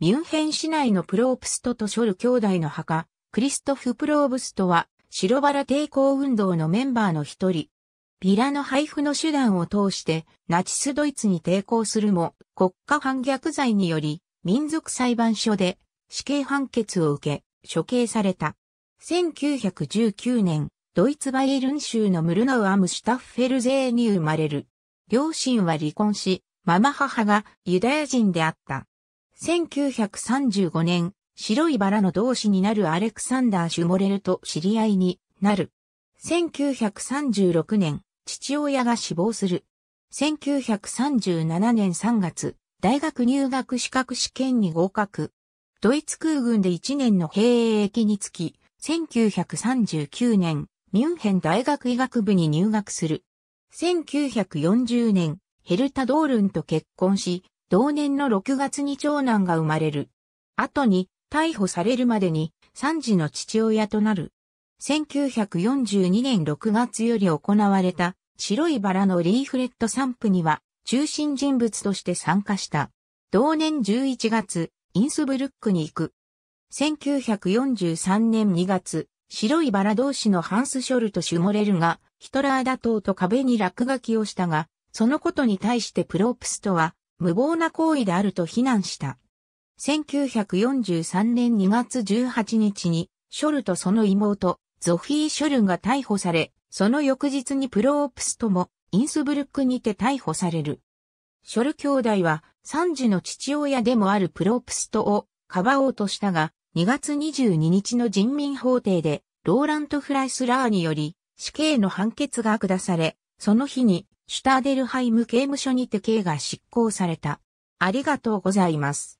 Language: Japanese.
ミュンヘン市内のプロープストとショル兄弟の墓、クリストフ・プローブストは、白バラ抵抗運動のメンバーの一人。ビラの配布の手段を通して、ナチスドイツに抵抗するも、国家反逆罪により、民族裁判所で死刑判決を受け、処刑された。1919年、ドイツバイエルン州のムルノウアムシュタッフェルゼーに生まれる。両親は離婚し、ママ母がユダヤ人であった。1935年、白いバラの同志になるアレクサンダー・シュモレルと知り合いになる。1936年、父親が死亡する。1937年3月、大学入学資格試験に合格。ドイツ空軍で1年の兵役につき、1939年、ミュンヘン大学医学部に入学する。1940年、ヘルタ・ドールンと結婚し、同年の6月に長男が生まれる。後に逮捕されるまでに3児の父親となる。1942年6月より行われた白いバラのリーフレット散布には中心人物として参加した。同年11月、インスブルックに行く。1943年2月、白いバラ同士のハンス・ショルト・シュモレルがヒトラー打倒と壁に落書きをしたが、そのことに対してプロープスとは無謀な行為であると非難した。1943年2月18日に、ショルとその妹、ゾフィー・ショルが逮捕され、その翌日にプロープストも、インスブルックにて逮捕される。ショル兄弟は、三ジの父親でもあるプロープストを、かばおうとしたが、2月22日の人民法廷で、ローラント・フライスラーにより、死刑の判決が下され、その日にシュターデルハイム刑務所にて刑が執行された。ありがとうございます。